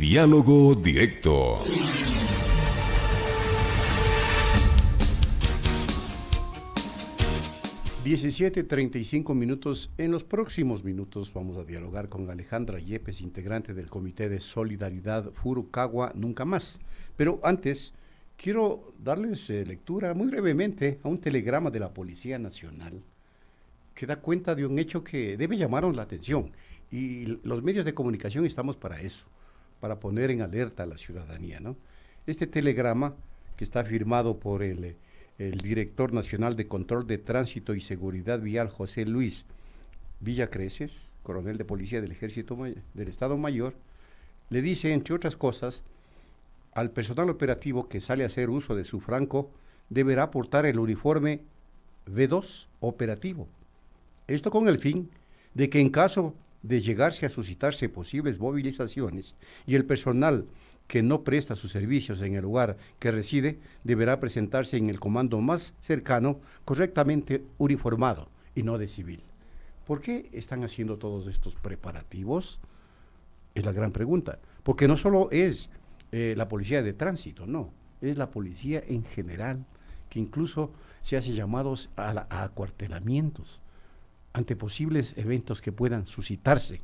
Diálogo directo. ...17.35 minutos... ...en los próximos minutos vamos a dialogar con Alejandra Yepes... ...integrante del Comité de Solidaridad Furukawa Nunca Más... ...pero antes quiero darles eh, lectura muy brevemente... ...a un telegrama de la Policía Nacional... ...que da cuenta de un hecho que debe llamarnos la atención... ...y los medios de comunicación estamos para eso para poner en alerta a la ciudadanía. ¿no? Este telegrama, que está firmado por el, director nacional de control de tránsito y seguridad vial, José Luis Villacreces, coronel de policía del Ejército del Estado Mayor, le dice, entre otras cosas, al personal operativo que sale a hacer uso de su franco, deberá portar el uniforme B2 operativo. Esto con el fin de que en caso de llegarse a suscitarse posibles movilizaciones y el personal que no presta sus servicios en el lugar que reside deberá presentarse en el comando más cercano correctamente uniformado y no de civil. ¿Por qué están haciendo todos estos preparativos? Es la gran pregunta. Porque no solo es eh, la policía de tránsito, no, es la policía en general, que incluso se hace llamados a acuartelamientos ante posibles eventos que puedan suscitarse.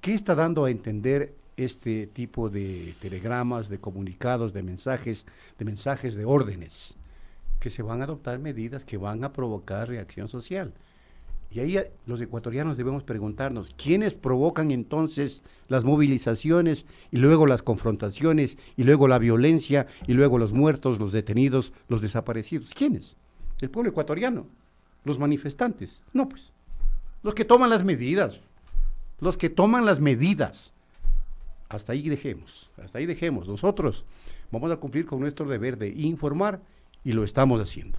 ¿Qué está dando a entender este tipo de telegramas, de comunicados, de mensajes, de mensajes de órdenes? Que se van a adoptar medidas que van a provocar reacción social. Y ahí eh, los ecuatorianos debemos preguntarnos, ¿quiénes provocan entonces las movilizaciones y luego las confrontaciones y luego la violencia y luego los muertos, los detenidos, los desaparecidos? ¿Quiénes? El pueblo ecuatoriano los manifestantes. No, pues. Los que toman las medidas. Los que toman las medidas. Hasta ahí dejemos. Hasta ahí dejemos. Nosotros vamos a cumplir con nuestro deber de informar y lo estamos haciendo.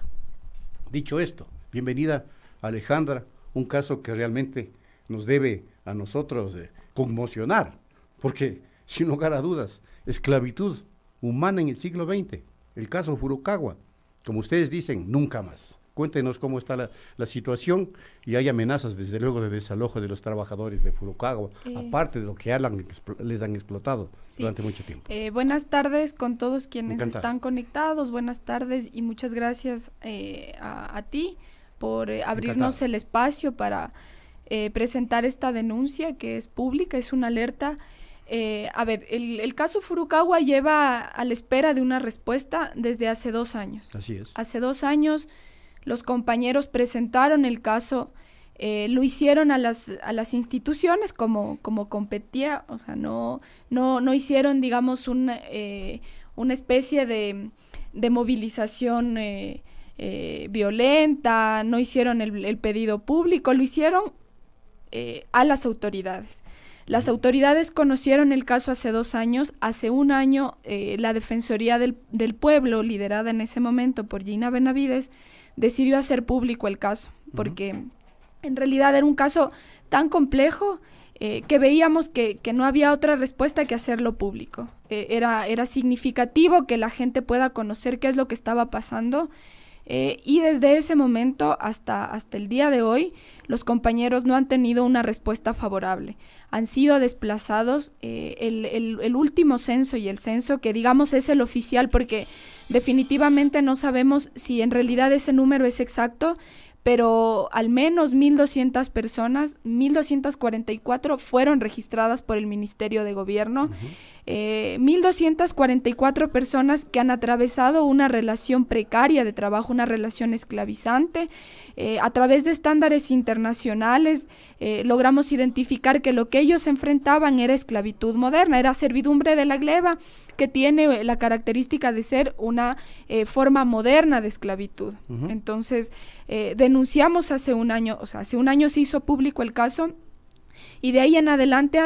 Dicho esto, bienvenida Alejandra, un caso que realmente nos debe a nosotros eh, conmocionar, porque sin lugar a dudas, esclavitud humana en el siglo XX, el caso Furukawa, como ustedes dicen, nunca más. Cuéntenos cómo está la, situación y hay amenazas, desde luego, de desalojo de los trabajadores de Furukawa, eh. aparte de lo que hablan les han explotado durante mucho tiempo. Eh, buenas tardes con todos quienes están conectados, buenas tardes y muchas gracias eh, a, ti por abrirnos el espacio para presentar esta denuncia que es pública, es una alerta. a ver, el, el caso Furukawa lleva a la espera de una respuesta desde hace dos años. Así es. Hace dos años los compañeros presentaron el caso, eh, lo hicieron a las, a las instituciones como, como competía, o sea, no, no, no hicieron, digamos, una, eh, una especie de, de movilización eh, violenta, no hicieron el, el, pedido público, lo hicieron a las autoridades. Las autoridades conocieron el caso hace dos años. Hace un año, eh, la Defensoría del, Pueblo, liderada en ese momento por Gina Benavides, decidió hacer público el caso, porque en realidad era un caso tan complejo eh, que veíamos que, no había otra respuesta que hacerlo público. Eh, era significativo que la gente pueda conocer qué es lo que estaba pasando eh, y desde ese momento hasta, hasta el día de hoy, los compañeros no han tenido una respuesta favorable. Han sido desplazados. Eh, el, último censo y el censo, que digamos es el oficial, porque definitivamente no sabemos si en realidad ese número es exacto, pero al menos 1.200 personas, 1.244 fueron registradas por el Ministerio de Gobierno. 1.244 eh, personas que han atravesado una relación precaria de trabajo, una relación esclavizante. Eh, a través de estándares internacionales eh, logramos identificar que lo que ellos enfrentaban era esclavitud moderna, era servidumbre de la gleba, que tiene la característica de ser una forma moderna de esclavitud. Entonces, denunciamos hace un año, o sea, hace un año se hizo público el caso y de ahí en adelante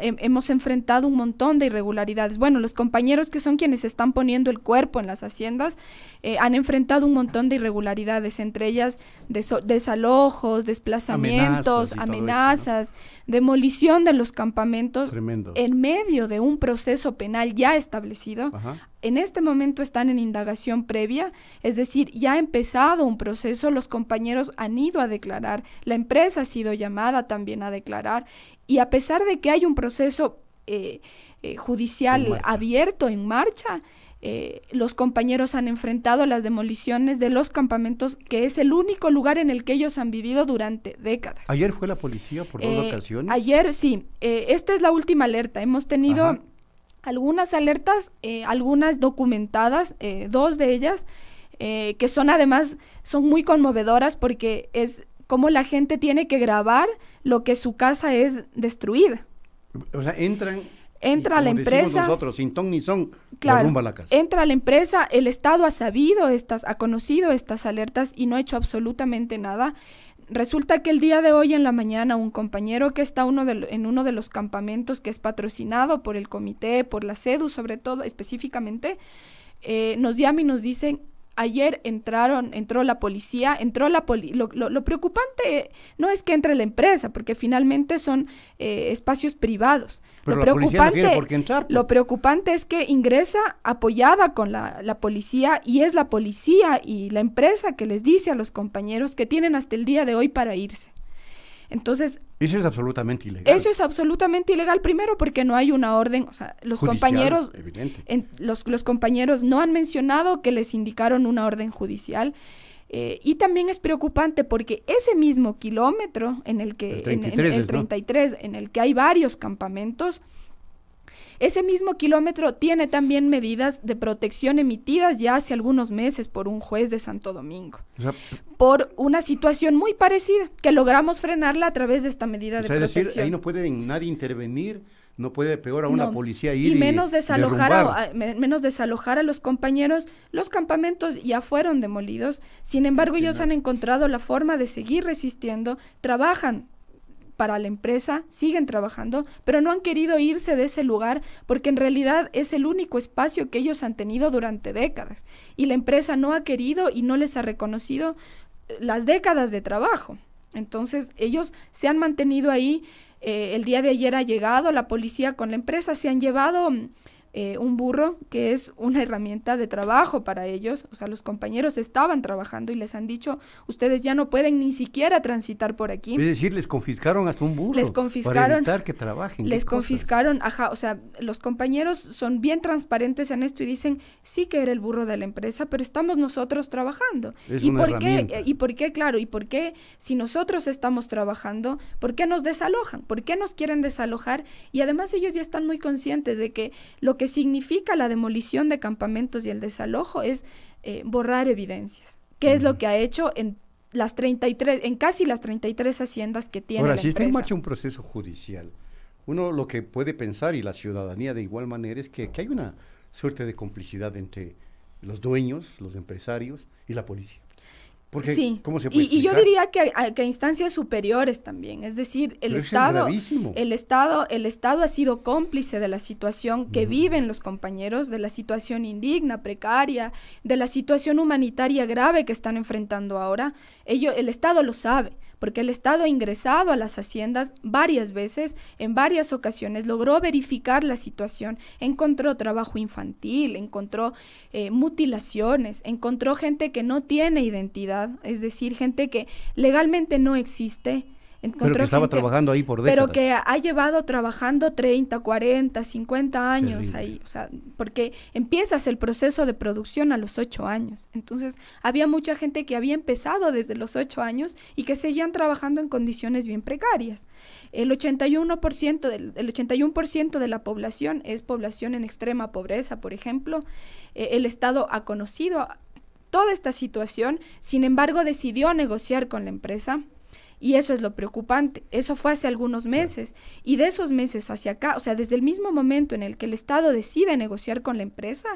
hemos enfrentado un montón de irregularidades. Bueno, los compañeros que son quienes están poniendo el cuerpo en las haciendas eh, han enfrentado un montón de irregularidades, entre ellas desalojos, desplazamientos, amenazas, demolición de los campamentos en medio de un proceso penal ya establecido en este momento están en indagación previa, es decir, ya ha empezado un proceso, los compañeros han ido a declarar, la empresa ha sido llamada también a declarar, y a pesar de que hay un proceso eh, eh, judicial abierto en marcha, eh, los compañeros han enfrentado las demoliciones de los campamentos, que es el único lugar en el que ellos han vivido durante décadas. Ayer fue la policía por dos ocasiones. Ayer sí, esta es la última alerta. Hemos tenido algunas alertas, eh, algunas documentadas, eh, dos de ellas, eh, que son además, son muy conmovedoras porque es como la gente tiene que grabar lo que su casa es destruida. O sea, entran... Entra la empresa. Nosotros, sin ton ni son, claro, la casa. Entra la empresa, el Estado ha sabido estas, ha conocido estas alertas y no ha hecho absolutamente nada. Resulta que el día de hoy en la mañana un compañero que está uno en uno de los campamentos que es patrocinado por el comité, por la SEDU sobre todo específicamente, eh, nos llama y nos dice... Ayer entraron, entró la policía, entró la poli lo, preocupante no es que entre la empresa, porque finalmente son eh, espacios privados. lo, preocupante, pues. lo preocupante es que ingresa apoyada con la, la, policía y es la policía y la empresa que les dice a los compañeros que tienen hasta el día de hoy para irse. Entonces, eso es absolutamente ilegal. Eso es absolutamente ilegal, primero porque no hay una orden, o sea, los compañeros, los, compañeros no han mencionado que les indicaron una orden judicial. Eh, y también es preocupante porque ese mismo kilómetro en el que, en, el en el que hay varios campamentos, ese mismo kilómetro tiene también medidas de protección emitidas ya hace algunos meses por un juez de Santo Domingo. por una situación muy parecida, que logramos frenarla a través de esta medida de protección. Es decir, ahí no puede nadie intervenir. No puede peor a una policía ir y menos desalojar a, menos desalojar a los compañeros. Los campamentos ya fueron demolidos. Sin embargo, ellos han encontrado la forma de seguir resistiendo. Trabajan para la empresa, siguen trabajando, pero no han querido irse de ese lugar porque en realidad es el único espacio que ellos han tenido durante décadas y la empresa no ha querido y no les ha reconocido eh, las décadas de trabajo. Entonces ellos se han mantenido ahí, eh, el día de ayer ha llegado la policía con la empresa, se han llevado mm, eh, un burro, que es una herramienta de trabajo para ellos. O sea, los compañeros estaban trabajando y les han dicho, ustedes ya no pueden ni siquiera transitar por aquí. Es decir, les confiscaron hasta un burro. Les confiscaron. Para evitar que trabajen. Les confiscaron, ajá, o sea, los compañeros son bien transparentes en esto y dicen, sí que era el burro de la empresa, pero estamos nosotros trabajando. ¿Y por qué? ¿Y por qué, claro? ¿Y por qué si nosotros estamos trabajando, por qué nos desalojan? ¿Por qué nos quieren desalojar? Y además ellos ya están muy conscientes de que lo que que significa la demolición de campamentos y el desalojo es eh, borrar evidencias, ¿Qué es lo que ha hecho en las 33, en casi las 33 haciendas que tiene Ahora, si está en marcha un proceso judicial, uno lo que puede pensar y la ciudadanía de igual manera es que hay una suerte de complicidad entre los dueños, los empresarios y la policía. Porque, y, yo diría que a, que instancias superiores también, es decir, el Estado, el Estado, el Estado ha sido cómplice de la situación que viven los compañeros, de la situación indigna, precaria, de la situación humanitaria grave que están enfrentando ahora. Ello, el Estado lo sabe porque el Estado ha ingresado a las haciendas varias veces, en varias ocasiones logró verificar la situación, encontró trabajo infantil, encontró eh, mutilaciones, encontró gente que no tiene identidad, es decir, gente que legalmente no existe pero que estaba trabajando ahí por décadas. Pero que ha llevado trabajando 30, 40, 50 años ahí. O sea, porque empiezas el proceso de producción a los 8 años. Entonces, había mucha gente que había empezado desde los 8 años y que seguían trabajando en condiciones bien precarias. El 81%, del, de la población es población en extrema pobreza, por ejemplo. Eh, el Estado ha conocido toda esta situación, sin embargo, decidió negociar con la empresa y eso es lo preocupante. Eso fue hace algunos meses. Y de esos meses hacia acá, o sea, desde el mismo momento en el que el Estado decide negociar con la empresa,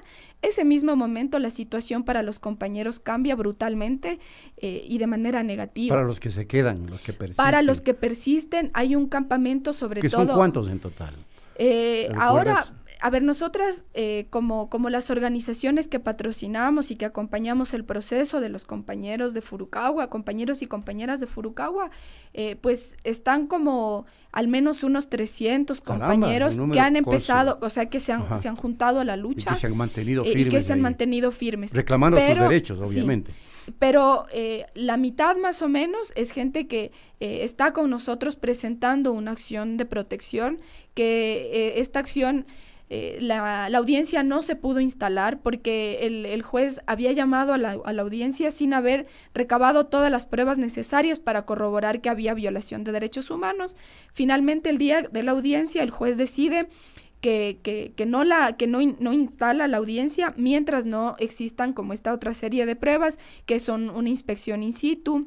ese mismo momento la situación para los compañeros cambia brutalmente eh, y de manera negativa. Para los que se quedan, los que persisten. Para los que persisten, hay un campamento sobre todo. ¿Son cuántos en total? Eh, ahora a ver, nosotras eh, como, como las organizaciones que patrocinamos y que acompañamos el proceso de los compañeros de Furukawa, compañeros y compañeras de Furukawa, eh, pues están como al menos unos 300 compañeros que han empezado, o sea, que se han, se han, juntado a la lucha. Y que se han mantenido eh, firmes. que se han mantenido firmes. Reclamando sus derechos, obviamente. pero la mitad más o menos es gente que está con nosotros presentando una acción de protección, que esta acción eh, la, audiencia no se pudo instalar porque el, juez había llamado a la, audiencia sin haber recabado todas las pruebas necesarias para corroborar que había violación de derechos humanos. Finalmente, el día de la audiencia, el juez decide que, que, no, la, que no instala la audiencia mientras no existan como esta otra serie de pruebas, que son una inspección in situ,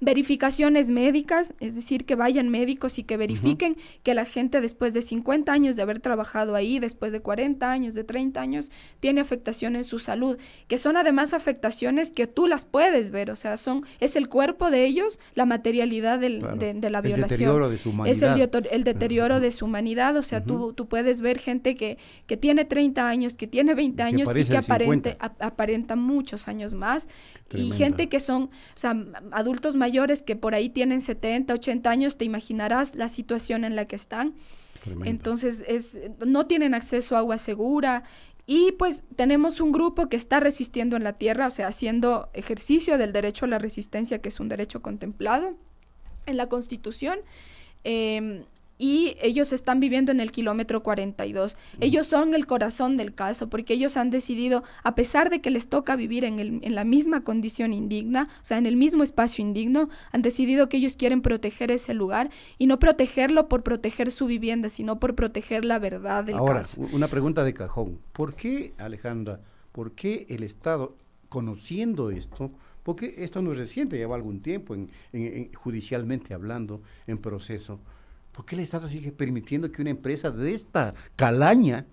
Verificaciones médicas, es decir, que vayan médicos y que verifiquen que la gente después de 50 años de haber trabajado ahí, después de 40 años, de 30 años, tiene afectaciones en su salud, que son además afectaciones que tú las puedes ver, o sea, son es el cuerpo de ellos, la materialidad de, la violación. El deterioro de su humanidad. Es el, deterioro de su humanidad, o sea, tú, tú puedes ver gente que, que tiene 30 años, que tiene 20 años y que, aparenta muchos años más, y gente que son, o sea, adultos mayores que por ahí tienen 70, 80 años, te imaginarás la situación en la que están. Entonces, es, no tienen acceso a agua segura. Y pues tenemos un grupo que está resistiendo en la tierra, o sea, haciendo ejercicio del derecho a la resistencia, que es un derecho contemplado en la Constitución. Em, y ellos están viviendo en el kilómetro 42. Ellos son el corazón del caso porque ellos han decidido, a pesar de que les toca vivir en, en la misma condición indigna, o sea, en el mismo espacio indigno, han decidido que ellos quieren proteger ese lugar y no protegerlo por proteger su vivienda, sino por proteger la verdad del Ahora, caso. Ahora, una pregunta de cajón. ¿Por qué, Alejandra, por qué el Estado, conociendo esto, porque esto no es reciente, lleva algún tiempo judicialmente hablando, en proceso, ¿Por qué el Estado sigue permitiendo que una empresa de esta calaña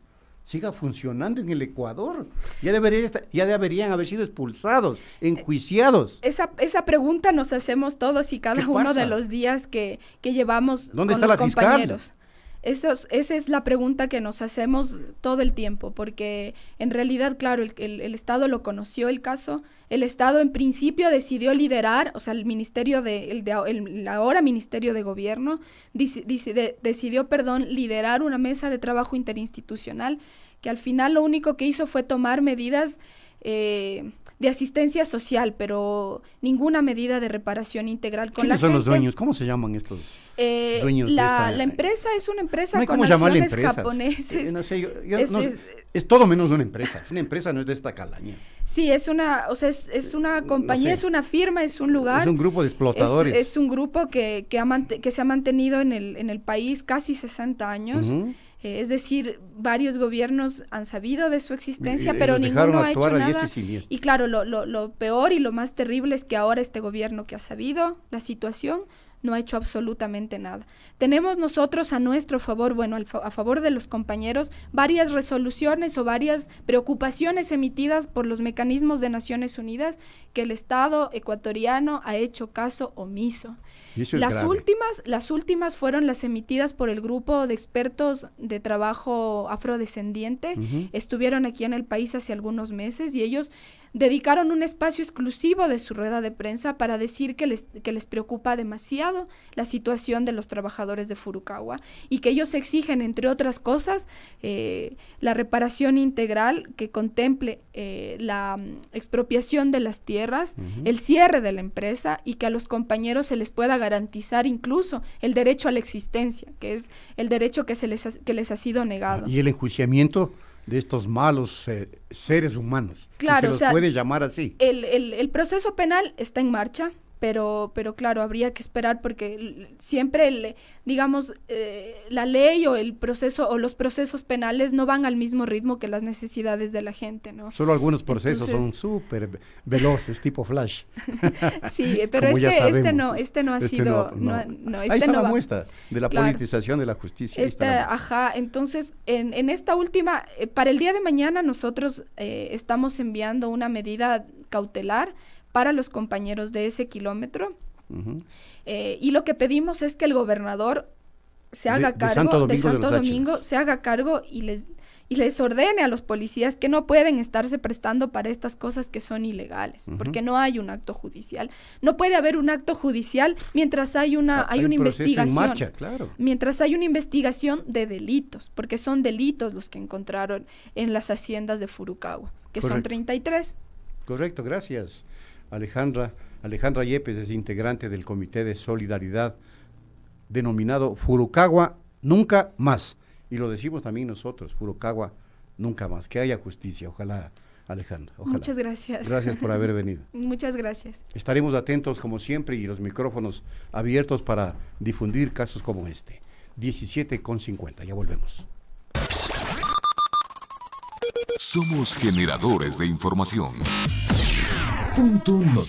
siga funcionando en el Ecuador? Ya, estar, ya deberían haber sido expulsados, enjuiciados. Eh, esa, esa pregunta nos hacemos todos y cada uno de los días que, que llevamos con los compañeros esa es la pregunta que nos hacemos todo el tiempo, porque en realidad, claro, el, el, Estado lo conoció el caso, el Estado en principio decidió liderar, o sea, el Ministerio de, el, ahora Ministerio de Gobierno decidió, perdón, liderar una mesa de trabajo interinstitucional que al final lo único que hizo fue tomar medidas eh, de asistencia social, pero ninguna medida de reparación integral con la son los dueños? ¿Cómo se llaman estos eh, dueños la, empresa es una empresa con acciones japoneses. Eh, es, todo menos una empresa. Una empresa no es de esta calaña. Sí, es una, o sea, es, una eh, compañía, es una firma, es un lugar. Es un grupo de explotadores. Es, un grupo que, que, se ha mantenido en el, en el país casi 60 años. Eh, es decir, varios gobiernos han sabido de su existencia, pero ninguno ha hecho nada. y claro, lo peor y lo más terrible es que ahora este gobierno que ha sabido la situación no ha hecho absolutamente nada. Tenemos nosotros a nuestro favor, bueno, a favor de los compañeros, varias resoluciones o varias preocupaciones emitidas por los mecanismos de Naciones Unidas que el Estado ecuatoriano ha hecho caso omiso. las últimas, las últimas fueron las emitidas por el grupo de expertos de trabajo afrodescendiente. Estuvieron aquí en el país hace algunos meses y ellos dedicaron un espacio exclusivo de su rueda de prensa para decir que les, que les preocupa demasiado la situación de los trabajadores de Furukawa y que ellos exigen, entre otras cosas, eh, la reparación integral que contemple eh, la mm, expropiación de las tierras, el cierre de la empresa y que a los compañeros se les pueda garantizar incluso el derecho a la existencia, que es el derecho que, se les, que les ha sido negado. Ah, ¿Y el enjuiciamiento? de estos malos eh, seres humanos. Claro, se los puede llamar así. el proceso penal está en marcha, pero, pero claro, habría que esperar porque siempre, digamos, eh, la ley o el proceso o los procesos penales no van al mismo ritmo que las necesidades de la gente, ¿no? Solo algunos procesos son súper veloces, tipo flash. sí, pero este, este, no, este no ha este sido... No, Ahí este está la muestra de la politización de la justicia. Este, ajá, entonces en, en esta última, eh, para el día de mañana nosotros eh, estamos enviando una medida cautelar para los compañeros de ese kilómetro. Eh, y lo que pedimos es que el gobernador se haga cargo de Santo Domingo, se haga cargo y les y les ordene a los policías que no pueden estarse prestando para estas cosas que son ilegales, porque no hay un acto judicial. No puede haber un acto judicial mientras hay una, ah, hay, una investigación. Mientras hay una investigación de delitos, porque son delitos los que encontraron en las haciendas de Furukawa, que son 33. Correcto, gracias. Alejandra, Alejandra Yepes es integrante del Comité de Solidaridad denominado Furukawa Nunca Más. Y lo decimos también nosotros, Furukawa Nunca Más. Que haya justicia, ojalá, Alejandra. Muchas gracias. Gracias por haber venido. Muchas gracias. Estaremos atentos como siempre y los micrófonos abiertos para difundir casos como este. 17 con 50, ya volvemos. Somos generadores de información. Punto noticias.